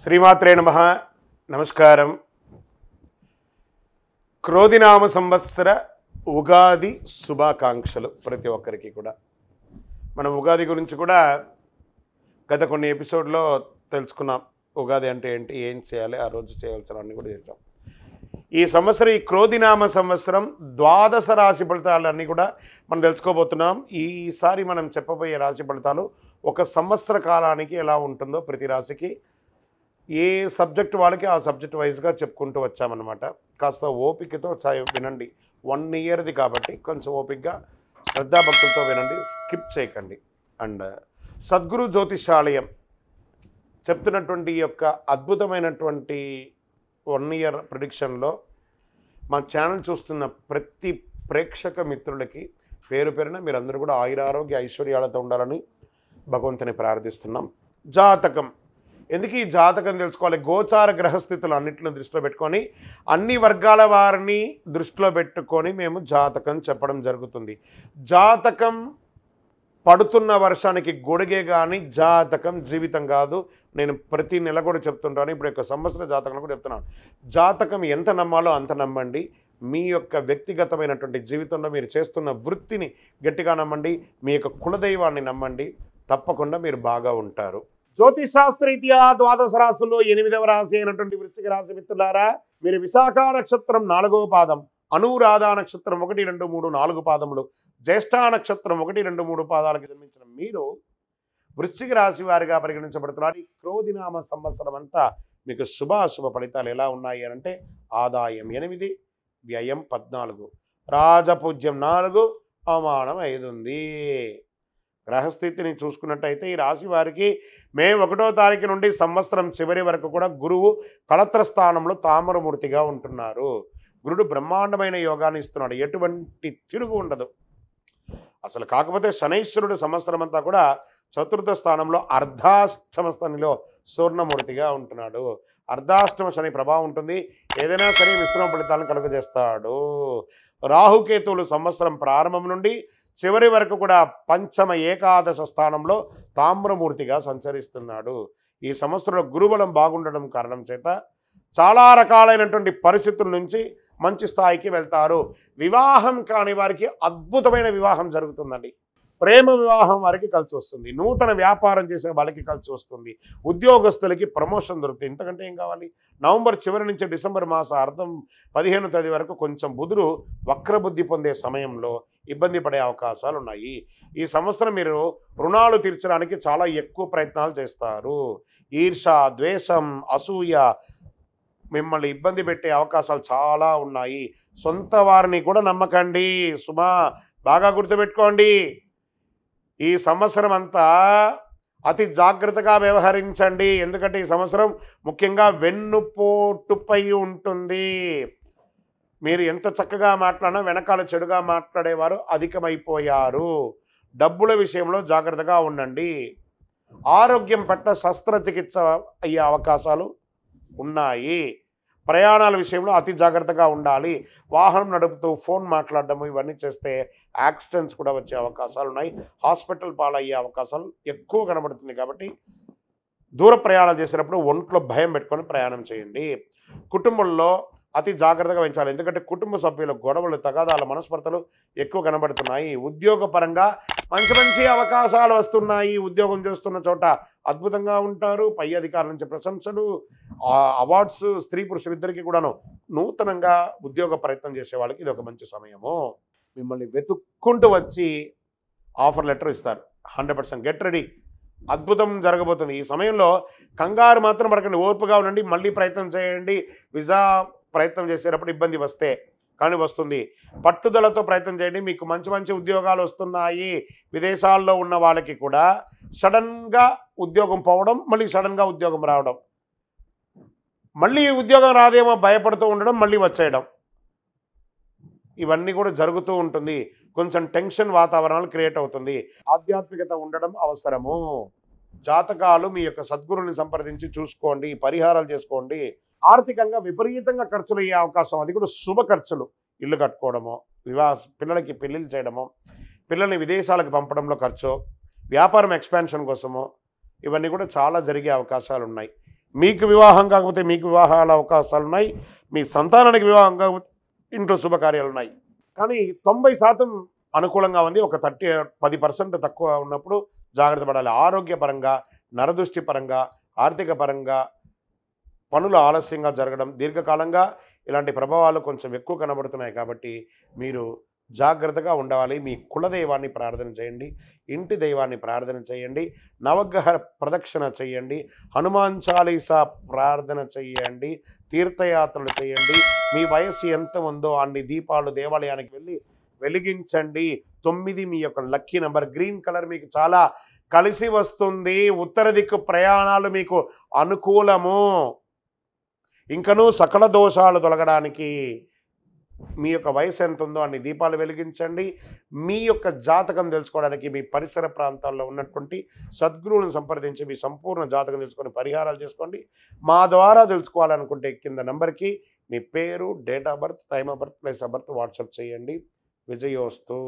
శ్రీమాత్రే నమ నమస్కారం క్రోధినామ సంవత్సర ఉగాది శుభాకాంక్షలు ప్రతి ఒక్కరికి కూడా మనం ఉగాది గురించి కూడా గత కొన్ని ఎపిసోడ్లో తెలుసుకున్నాం ఉగాది అంటే ఏంటి ఏం చేయాలి ఆ రోజు అన్నీ కూడా చేసాం ఈ సంవత్సరం ఈ క్రోధినామ సంవత్సరం ద్వాదశ రాశి ఫలితాలన్నీ కూడా మనం తెలుసుకోబోతున్నాం ఈసారి మనం చెప్పబోయే రాశి ఫలితాలు ఒక సంవత్సర కాలానికి ఎలా ఉంటుందో ప్రతి రాశికి ఏ సబ్జెక్ట్ వాళ్ళకి ఆ సబ్జెక్ట్ వైజ్గా చెప్పుకుంటూ వచ్చామన్నమాట కాస్త ఓపికతో వినండి వన్ ఇయర్ది కాబట్టి కొంచెం ఓపికగా శ్రద్ధాభక్తులతో వినండి స్కిప్ చేయకండి అండ్ సద్గురు జ్యోతిషాలయం చెప్తున్నటువంటి యొక్క అద్భుతమైనటువంటి వన్ ఇయర్ ప్రొడిక్షన్లో మా ఛానల్ చూస్తున్న ప్రతి ప్రేక్షక మిత్రులకి పేరు పేరున మీరందరూ కూడా ఆయురారోగ్య ఐశ్వర్యాలతో ఉండాలని భగవంతుని ప్రార్థిస్తున్నాం జాతకం ఎందుకు ఈ జాతకం తెలుసుకోవాలి గోచార గ్రహస్థితులు అన్నింటిని దృష్టిలో పెట్టుకొని అన్ని వర్గాల వారిని దృష్టిలో పెట్టుకొని మేము జాతకం చెప్పడం జరుగుతుంది జాతకం పడుతున్న వర్షానికి గొడిగే కానీ జాతకం జీవితం కాదు నేను ప్రతి నెల కూడా చెప్తుంటాను ఇప్పుడు యొక్క సంవత్సర జాతకం కూడా చెప్తున్నాను జాతకం ఎంత నమ్మాలో అంత నమ్మండి మీ యొక్క వ్యక్తిగతమైనటువంటి జీవితంలో మీరు చేస్తున్న వృత్తిని గట్టిగా నమ్మండి మీ యొక్క కులదైవాన్ని నమ్మండి తప్పకుండా మీరు బాగా ఉంటారు రీత్యా ద్వాదశ రాశుల్లో ఎనిమిదవ రాశి అయినటువంటి వృశ్చిక రాశి మిత్రులారా మీరు విశాఖ నక్షత్రం నాలుగవ పాదం అనురాధ నక్షత్రం ఒకటి రెండు మూడు నాలుగు పాదములు జ్యేష్ఠ నక్షత్రం ఒకటి రెండు మూడు పాదాలకు జన్మించిన మీరు వృశ్చిక రాశి వారిగా పరిగణించబడుతున్నారు ఈ క్రోధినామ సంవత్సరం అంతా మీకు శుభాశుభ ఫలితాలు ఎలా ఉన్నాయి అంటే ఆదాయం ఎనిమిది వ్యయం పద్నాలుగు రాజపూజ్యం నాలుగు అవమానం ఐదు ఉంది గ్రహస్థితిని చూసుకున్నట్టయితే ఈ రాశి వారికి మే ఒకటో తారీఖు నుండి సంవత్సరం చివరి వరకు కూడా గురువు కళత్ర స్థానంలో తామరమూర్తిగా ఉంటున్నారు గురుడు బ్రహ్మాండమైన యోగాన్ని ఇస్తున్నాడు ఎటువంటి తిరుగు ఉండదు అసలు కాకపోతే శనైశ్వరుడు సంవత్సరం అంతా కూడా చతుర్థ స్థానంలో అర్ధాష్టమ స్థానిలో సూర్ణమూర్తిగా ఉంటున్నాడు అర్ధాష్టమ శని ప్రభావం ఉంటుంది ఏదైనా సరే విశ్రమ ఫలితాలను కలుగజేస్తాడు రాహుకేతువులు సంవత్సరం ప్రారంభం నుండి చివరి వరకు కూడా పంచమ ఏకాదశ స్థానంలో తామ్రమూర్తిగా సంచరిస్తున్నాడు ఈ సంవత్సరంలో గురుబలం బాగుండడం కారణం చేత చాలా రకాలైనటువంటి పరిస్థితుల నుంచి మంచి స్థాయికి వెళ్తారు వివాహం కాని వారికి అద్భుతమైన వివాహం జరుగుతుందండి ప్రేమ వివాహం వారికి కలిసి వస్తుంది నూతన వ్యాపారం చేసే వాళ్ళకి కలిసి వస్తుంది ఉద్యోగస్తులకి ప్రమోషన్ దొరుకుతుంది ఇంతకంటే ఏం కావాలి నవంబర్ చివరి నుంచి డిసెంబర్ మాసం అర్థం పదిహేను తేదీ వరకు కొంచెం బుధుడు వక్రబుద్ధి పొందే సమయంలో ఇబ్బంది పడే అవకాశాలు ఉన్నాయి ఈ సంవత్సరం మీరు రుణాలు తీర్చడానికి చాలా ఎక్కువ ప్రయత్నాలు చేస్తారు ఈర్ష ద్వేషం అసూయ మిమ్మల్ని ఇబ్బంది పెట్టే అవకాశాలు చాలా ఉన్నాయి సొంత వారిని కూడా నమ్మకండి సుమా బాగా గుర్తుపెట్టుకోండి ఈ సంవత్సరం అంతా అతి జాగ్రత్తగా వ్యవహరించండి ఎందుకంటే ఈ సంవత్సరం ముఖ్యంగా వెన్నుపోటుపై ఉంటుంది మీరు ఎంత చక్కగా మాట్లాడినా వెనకాల చెడుగా మాట్లాడేవారు అధికమైపోయారు డబ్బుల విషయంలో జాగ్రత్తగా ఉండండి ఆరోగ్యం పట్ల శస్త్రచికిత్స అయ్యే అవకాశాలు ఉన్నాయి ప్రయాణాల విషయంలో అతి జాగ్రత్తగా ఉండాలి వాహనం నడుపుతూ ఫోన్ మాట్లాడడం ఇవన్నీ చేస్తే యాక్సిడెంట్స్ కూడా వచ్చే అవకాశాలు ఉన్నాయి హాస్పిటల్ పాలయ్యే అవకాశాలు ఎక్కువ కనబడుతుంది కాబట్టి దూర ప్రయాణాలు చేసినప్పుడు ఒంట్లో భయం పెట్టుకొని ప్రయాణం చేయండి కుటుంబంలో అతి జాగ్రత్తగా పెంచాలి ఎందుకంటే కుటుంబ సభ్యుల గొడవలు తగాదాలు మనస్పర్తలు ఎక్కువ కనబడుతున్నాయి ఉద్యోగపరంగా మంచి మంచి అవకాశాలు వస్తున్నాయి ఉద్యోగం చేస్తున్న చోట అద్భుతంగా ఉంటారు పై అధికారుల నుంచి ప్రశంసలు అవార్డ్స్ స్త్రీ పురుషులిద్దరికీ కూడాను నూతనంగా ఉద్యోగ ప్రయత్నం చేసే వాళ్ళకి ఇది ఒక మంచి సమయము మిమ్మల్ని వెతుక్కుంటూ వచ్చి ఆఫర్ లెటర్ ఇస్తారు హండ్రెడ్ పర్సెంట్ గెట్ రెడీ అద్భుతం జరగబోతుంది ఈ సమయంలో కంగారు మాత్రం పడకండి ఓర్పుగా ఉండండి మళ్ళీ ప్రయత్నం చేయండి విజా ప్రయత్నం చేసేటప్పుడు ఇబ్బంది వస్తే కానీ వస్తుంది పట్టుదలతో ప్రయత్నం చేయండి మీకు మంచి మంచి ఉద్యోగాలు వస్తున్నాయి విదేశాల్లో ఉన్న వాళ్ళకి కూడా సడన్గా ఉద్యోగం పోవడం మళ్ళీ సడన్గా ఉద్యోగం రావడం మళ్ళీ ఉద్యోగం రాదేమో భయపడుతూ ఉండడం మళ్ళీ వచ్చేయడం ఇవన్నీ కూడా జరుగుతూ ఉంటుంది కొంచెం టెన్షన్ వాతావరణాలు క్రియేట్ అవుతుంది ఆధ్యాత్మికత ఉండడం అవసరము జాతకాలు మీ యొక్క సద్గురుని సంప్రదించి చూసుకోండి పరిహారాలు చేసుకోండి ఆర్థికంగా విపరీతంగా ఖర్చులు అయ్యే అవకాశం అది కూడా శుభ ఖర్చులు ఇల్లు కట్టుకోవడము వివాహ పిల్లలకి పెళ్ళిళ్ళు చేయడము పిల్లల్ని విదేశాలకు పంపడంలో ఖర్చు వ్యాపారం ఎక్స్పాన్షన్ కోసము ఇవన్నీ కూడా చాలా జరిగే అవకాశాలు ఉన్నాయి మీకు వివాహం కాకపోతే మీకు వివాహాల అవకాశాలు ఉన్నాయి మీ సంతానానికి వివాహం కాకపోతే ఇంట్లో శుభకార్యాలు ఉన్నాయి కానీ తొంభై శాతం అనుకూలంగా ఉంది ఒక థర్టీ పది పర్సెంట్ తక్కువ ఉన్నప్పుడు జాగ్రత్త పడాలి ఆరోగ్యపరంగా నరదృష్టి పరంగా ఆర్థిక పరంగా పనులు ఆలస్యంగా జరగడం దీర్ఘకాలంగా ఇలాంటి ప్రభావాలు కొంచెం ఎక్కువ కనబడుతున్నాయి కాబట్టి మీరు జాగ్రత్తగా ఉండవాలి మీ కులదైవాన్ని ప్రార్థన చేయండి ఇంటి దైవాన్ని ప్రార్థన చేయండి నవగ్రహ ప్రదక్షిణ చేయండి హనుమాన్ చాలీసా ప్రార్థన చేయండి తీర్థయాత్రలు చేయండి మీ వయస్సు ఎంత ఉందో అన్ని దీపాలు దేవాలయానికి వెళ్ళి వెలిగించండి తొమ్మిది మీ యొక్క లక్కీ నెంబర్ గ్రీన్ కలర్ మీకు చాలా కలిసి వస్తుంది ఉత్తర దిక్కు ప్రయాణాలు మీకు అనుకూలము ఇంకనూ సకల దోషాలు తొలగడానికి మీ యొక్క వయసు ఎంత ఉందో అన్ని దీపాలు వెలిగించండి మీ యొక్క జాతకం తెలుసుకోవడానికి మీ పరిసర ప్రాంతాల్లో ఉన్నటువంటి సద్గురువులను సంప్రదించి మీ సంపూర్ణ జాతకం తెలుసుకొని పరిహారాలు చేసుకోండి మా ద్వారా తెలుసుకోవాలనుకుంటే కింద నెంబర్కి మీ పేరు date of birth time of birth place of birth WhatsApp చేయండి విజయోస్తు